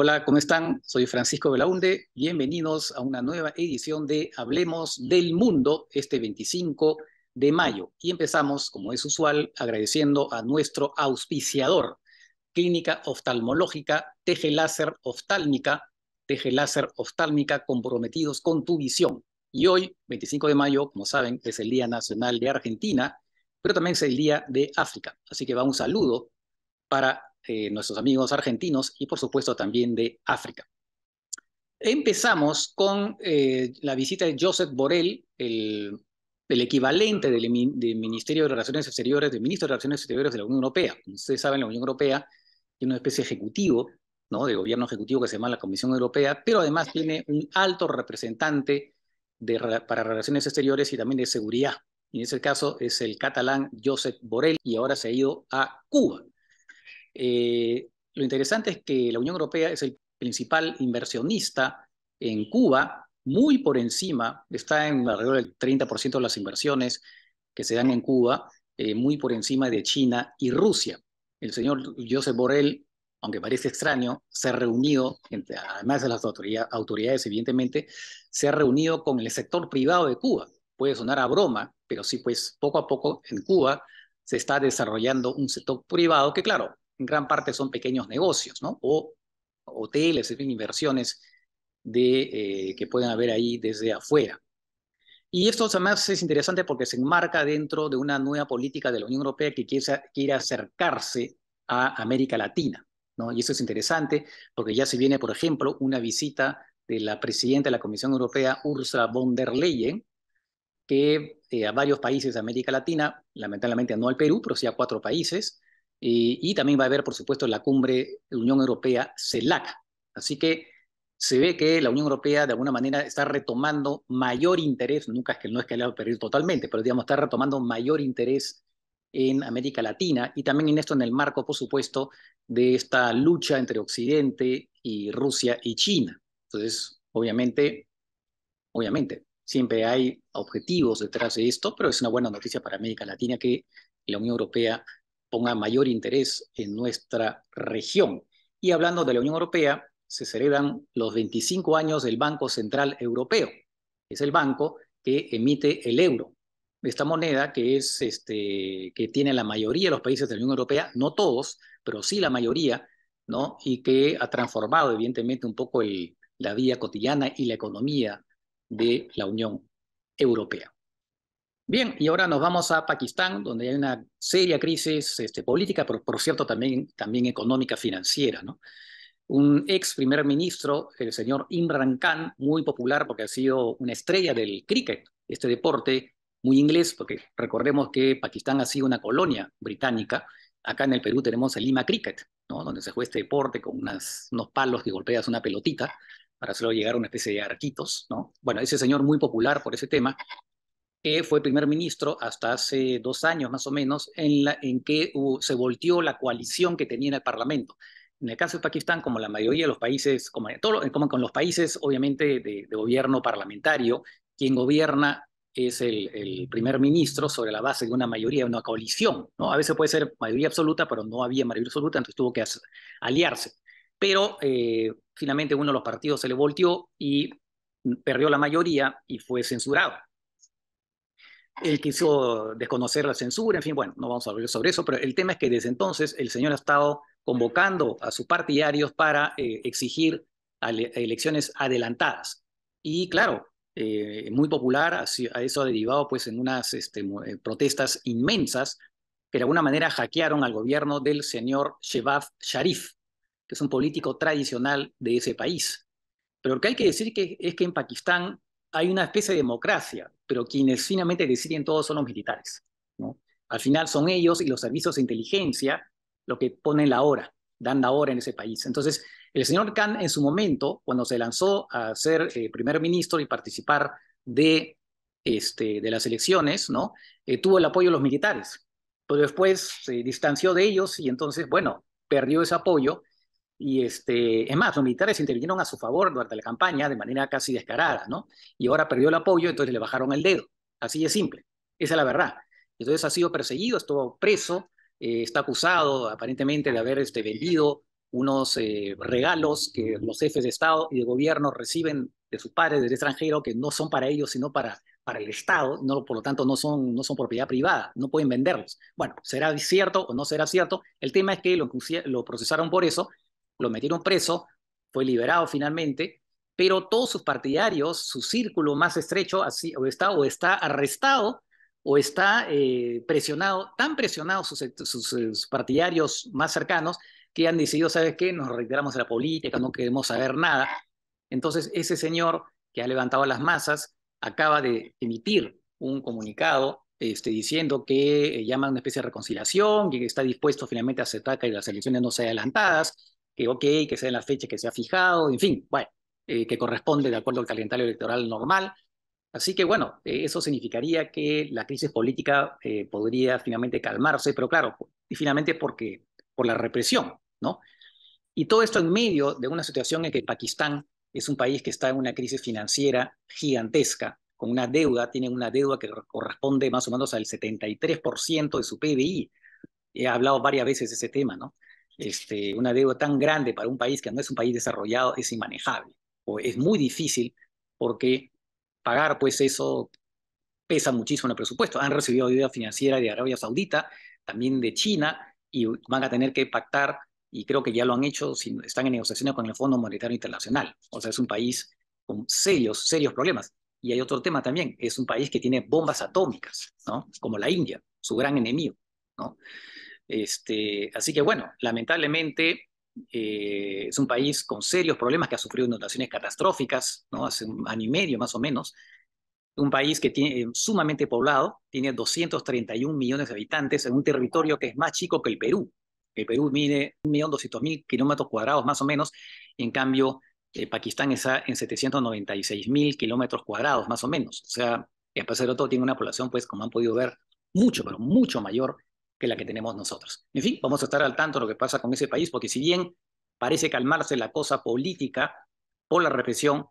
Hola, ¿cómo están? Soy Francisco Belaunde. Bienvenidos a una nueva edición de Hablemos del Mundo este 25 de mayo. Y empezamos, como es usual, agradeciendo a nuestro auspiciador, Clínica Oftalmológica Teje Láser Oftálmica, Teje Láser Oftálmica comprometidos con tu visión. Y hoy, 25 de mayo, como saben, es el Día Nacional de Argentina, pero también es el Día de África. Así que va un saludo para eh, nuestros amigos argentinos y por supuesto también de África. Empezamos con eh, la visita de Josep Borrell, el, equivalente del, Ministerio de Relaciones Exteriores, del Ministro de Relaciones Exteriores de la Unión Europea. ustedes saben, la Unión Europea tiene una especie de ejecutivo, ¿no? de gobierno ejecutivo que se llama la Comisión Europea, pero además tiene un alto representante para relaciones exteriores y también de seguridad. Y en ese caso es el catalán Josep Borrell y ahora se ha ido a Cuba. Eh, lo interesante es que la Unión Europea es el principal inversionista en Cuba, muy por encima, está en alrededor del 30% de las inversiones que se dan en Cuba, eh, muy por encima de China y Rusia. El señor Josep Borrell, aunque parece extraño, se ha reunido, además de las autoridades evidentemente, se ha reunido con el sector privado de Cuba. Puede sonar a broma, pero sí, pues poco a poco en Cuba se está desarrollando un sector privado que, claro, en gran parte son pequeños negocios, ¿no? O hoteles, en fin, inversiones de, eh, que pueden haber ahí desde afuera. Y esto además es interesante porque se enmarca dentro de una nueva política de la Unión Europea que quiere, acercarse a América Latina. ¿no? Y eso es interesante porque ya se viene, por ejemplo, una visita de la presidenta de la Comisión Europea, Ursula von der Leyen, que eh, a varios países de América Latina, lamentablemente no al Perú, pero sí a cuatro países, eh, y también va a haber, por supuesto, la cumbre Unión Europea-CELAC. Así que se ve que la Unión Europea de alguna manera está retomando mayor interés, nunca es que no es que le haya perdido totalmente, pero digamos, está retomando mayor interés en América Latina y también en esto en el marco, por supuesto, de esta lucha entre Occidente y Rusia y China. Entonces, obviamente, obviamente, siempre hay objetivos detrás de esto, pero es una buena noticia para América Latina que la Unión Europea ponga mayor interés en nuestra región. Y hablando de la Unión Europea, se celebran los 25 años del Banco Central Europeo. Es el banco que emite el euro. Esta moneda que, es, este, que tiene la mayoría de los países de la Unión Europea, no todos, pero sí la mayoría, ¿no? y que ha transformado evidentemente un poco la vida cotidiana y la economía de la Unión Europea. Bien, y ahora nos vamos a Pakistán, donde hay una seria crisis este, política, pero por cierto también, también económica, financiera. ¿no? Un ex primer ministro, el señor Imran Khan, muy popular porque ha sido una estrella del cricket, este deporte muy inglés, porque recordemos que Pakistán ha sido una colonia británica. Acá en el Perú tenemos el Lima Cricket, ¿no? donde se juega este deporte con unas, unos palos que golpeas una pelotita para hacerlo llegar a una especie de arquitos, ¿no? Bueno, ese señor muy popular por ese tema, que fue primer ministro hasta hace dos años más o menos, en, en que se volteó la coalición que tenía en el Parlamento. En el caso de Pakistán, como la mayoría de los países, como, con los países obviamente de, gobierno parlamentario, quien gobierna es el, primer ministro sobre la base de una mayoría, de una coalición. ¿no? A veces puede ser mayoría absoluta, pero no había mayoría absoluta, entonces tuvo que aliarse. Pero eh, finalmente uno de los partidos se le volteó y perdió la mayoría y fue censurado. Él quiso desconocer la censura, en fin, bueno, no vamos a hablar sobre eso, pero el tema es que desde entonces el señor ha estado convocando a sus partidarios para eh, exigir elecciones adelantadas. Y claro, eh, muy popular, a eso ha derivado pues en unas este, eh, protestas inmensas que de alguna manera hackearon al gobierno del señor Shebaf Sharif, que es un político tradicional de ese país. Pero lo que hay que decir que, es que en Pakistán hay una especie de democracia, pero quienes finalmente deciden todo son los militares. Al final son ellos y los servicios de inteligencia lo que ponen la hora, dan la hora en ese país. Entonces, el señor Khan en su momento, cuando se lanzó a ser eh, primer ministro y participar de, este, de las elecciones, ¿no? Eh, tuvo el apoyo de los militares, pero después se distanció de ellos y entonces, bueno, perdió ese apoyo y este, es más, los militares intervinieron a su favor durante la campaña de manera casi descarada, ¿no? Y ahora perdió el apoyo, entonces le bajaron el dedo. Así es simple. Esa es la verdad. Entonces ha sido perseguido, estuvo preso, eh, está acusado aparentemente de haber este, vendido unos eh, regalos que los jefes de Estado y de gobierno reciben de sus padres del extranjero que no son para ellos, sino para, para el Estado, no, por lo tanto no son, no son propiedad privada, no pueden venderlos. Bueno, será cierto o no será cierto. El tema es que lo, lo procesaron por eso lo metieron preso, fue liberado finalmente, pero todos sus partidarios, su círculo más estrecho, así, o, está, o está arrestado o está eh, presionado, tan presionados sus, partidarios más cercanos que han decidido, ¿sabes qué? Nos retiramos de la política, no queremos saber nada. Entonces, ese señor que ha levantado las masas acaba de emitir un comunicado este, diciendo que eh, llama a una especie de reconciliación, que está dispuesto finalmente a aceptar que las elecciones no sean adelantadas, que ok, que sea en la fecha que se ha fijado, en fin, bueno, eh, que corresponde de acuerdo al calendario electoral normal. Así que bueno, eh, eso significaría que la crisis política eh, podría finalmente calmarse, pero claro, y finalmente porque por la represión, ¿no? Y todo esto en medio de una situación en que Pakistán es un país que está en una crisis financiera gigantesca, con una deuda, tiene una deuda que corresponde más o menos al 73% de su PBI. He hablado varias veces de ese tema, ¿no? Este, una deuda tan grande para un país que no es un país desarrollado es inmanejable o es muy difícil porque pagar pues eso pesa muchísimo en el presupuesto. Han recibido ayuda financiera de Arabia Saudita, también de China y van a tener que pactar y creo que ya lo han hecho, están en negociaciones con el Fondo Monetario Internacional. O sea, es un país con serios, serios problemas. Y hay otro tema también, es un país que tiene bombas atómicas, ¿no? Como la India, su gran enemigo, ¿no? Este, así que bueno, lamentablemente eh, es un país con serios problemas que ha sufrido inundaciones catastróficas, ¿no? Hace un año y medio más o menos. Un país que tiene eh, sumamente poblado, tiene 231 millones de habitantes en un territorio que es más chico que el Perú. El Perú mide 1.200.000 kilómetros cuadrados más o menos, en cambio eh, Pakistán está en 796.000 kilómetros cuadrados más o menos. O sea, el Pacífico todo tiene una población, pues como han podido ver, mucho, pero mucho mayor que la que tenemos nosotros. En fin, vamos a estar al tanto de lo que pasa con ese país, porque si bien parece calmarse la cosa política por la represión,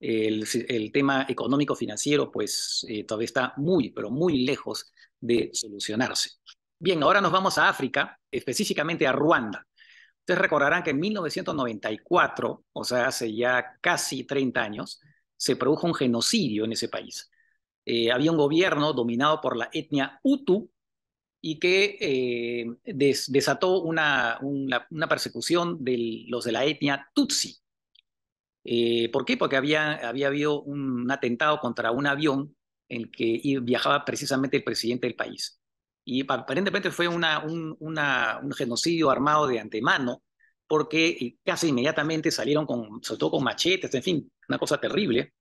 el, tema económico-financiero pues eh, todavía está muy, pero muy lejos de solucionarse. Bien, ahora nos vamos a África, específicamente a Ruanda. Ustedes recordarán que en 1994, o sea, hace ya casi 30 años, se produjo un genocidio en ese país. Eh, había un gobierno dominado por la etnia Hutu, y que eh, desató una, una, persecución de los de la etnia Tutsi. Eh, ¿Por qué? Porque había, había habido un atentado contra un avión en el que viajaba precisamente el presidente del país. Y aparentemente fue una, un, una, un, genocidio armado de antemano, porque eh, casi inmediatamente salieron, con, sobre todo con machetes, en fin, una cosa terrible,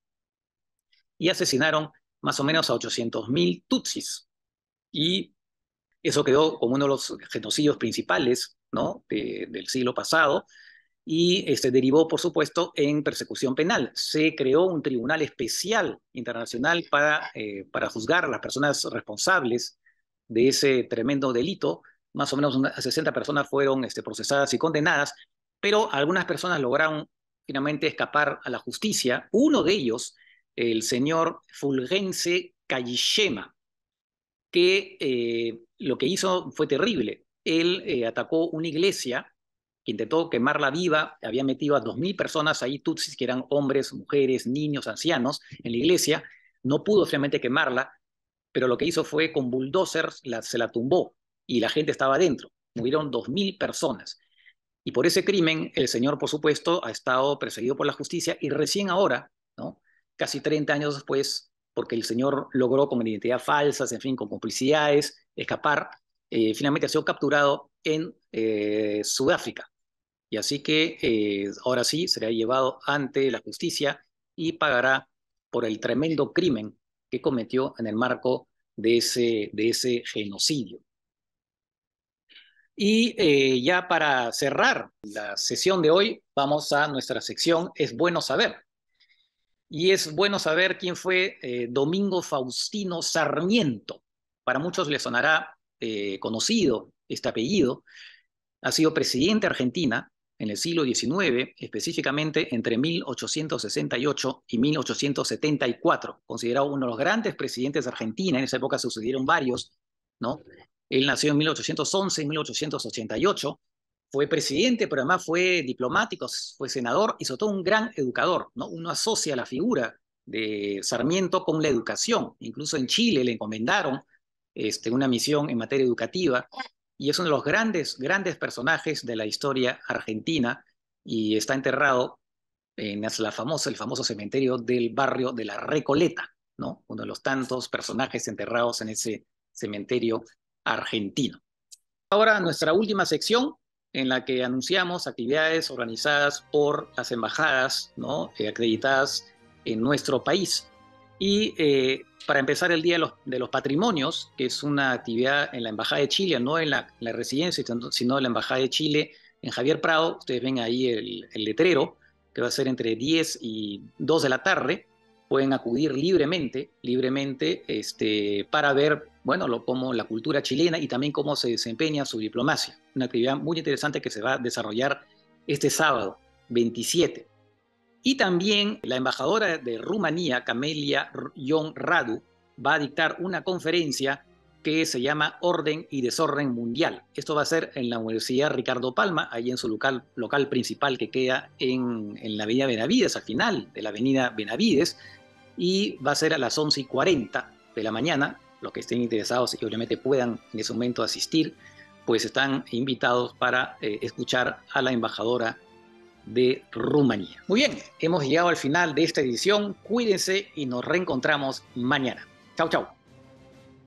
y asesinaron más o menos a 800.000 tutsis. Y eso quedó como uno de los genocidios principales del siglo pasado y este, derivó, por supuesto, en persecución penal. Se creó un tribunal especial internacional para, eh, juzgar a las personas responsables de ese tremendo delito. Más o menos unas 60 personas fueron este, procesadas y condenadas, pero algunas personas lograron finalmente escapar a la justicia. Uno de ellos, el señor Fulgense Kayishema, que eh, lo que hizo fue terrible. Él eh, atacó una iglesia que intentó quemarla viva, había metido a 2.000 personas ahí, tutsis, que eran hombres, mujeres, niños, ancianos, en la iglesia, no pudo realmente quemarla, pero lo que hizo fue con bulldozers la, se la tumbó y la gente estaba adentro. Murieron 2.000 personas. Y por ese crimen, el señor, por supuesto, ha estado perseguido por la justicia y recién ahora, ¿no? casi 30 años después, porque el señor logró con identidad falsas, en fin, con complicidades, escapar. Eh, finalmente ha sido capturado en eh, Sudáfrica. Y así que eh, ahora sí será llevado ante la justicia y pagará por el tremendo crimen que cometió en el marco de ese, genocidio. Y ya para cerrar la sesión de hoy, vamos a nuestra sección Es bueno saber, y es bueno saber quién fue eh, Domingo Faustino Sarmiento. Para muchos le sonará eh, conocido este apellido. Ha sido presidente de Argentina en el siglo XIX, específicamente entre 1868 y 1874, considerado uno de los grandes presidentes de Argentina. En esa época sucedieron varios, ¿no? Él nació en 1811, en 1888, fue presidente, pero además fue diplomático, fue senador y sobre todo un gran educador. ¿no? Uno asocia la figura de Sarmiento con la educación. Incluso en Chile le encomendaron este, una misión en materia educativa y es uno de los grandes, grandes personajes de la historia argentina y está enterrado en la famosa, el famoso cementerio del barrio de la Recoleta, ¿no? uno de los tantos personajes enterrados en ese cementerio argentino. Ahora nuestra última sección en la que anunciamos actividades organizadas por las embajadas ¿no? Eh, acreditadas en nuestro país. Y eh, para empezar el Día de los, de los, Patrimonios, que es una actividad en la Embajada de Chile, no en la, residencia, sino en la Embajada de Chile en Javier Prado, ustedes ven ahí el, el letrero, que va a ser entre 10 y 2 de la tarde, pueden acudir libremente, libremente, este, para ver bueno, lo, como la cultura chilena y también cómo se desempeña su diplomacia. Una actividad muy interesante que se va a desarrollar este sábado, 27. Y también la embajadora de Rumanía, Camelia Ion Radu, va a dictar una conferencia que se llama Orden y Desorden Mundial. Esto va a ser en la Universidad Ricardo Palma, ahí en su local, principal que queda en, la Avenida Benavides, al final de la Avenida Benavides, y va a ser a las 11 y 40 de la mañana los que estén interesados y obviamente puedan en ese momento asistir, pues están invitados para eh, escuchar a la embajadora de Rumanía. Muy bien, hemos llegado al final de esta edición. Cuídense y nos reencontramos mañana. Chau, chau.